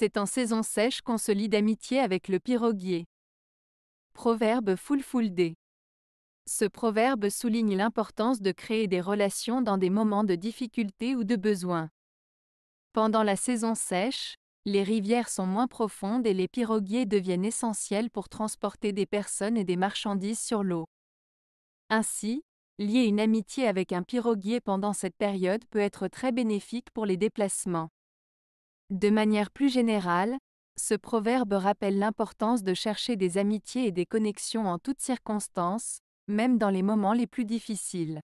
C'est en saison sèche qu'on se lie d'amitié avec le piroguier. Proverbe d Ce proverbe souligne l'importance de créer des relations dans des moments de difficulté ou de besoin. Pendant la saison sèche, les rivières sont moins profondes et les piroguiers deviennent essentiels pour transporter des personnes et des marchandises sur l'eau. Ainsi, lier une amitié avec un piroguier pendant cette période peut être très bénéfique pour les déplacements. De manière plus générale, ce proverbe rappelle l'importance de chercher des amitiés et des connexions en toutes circonstances, même dans les moments les plus difficiles.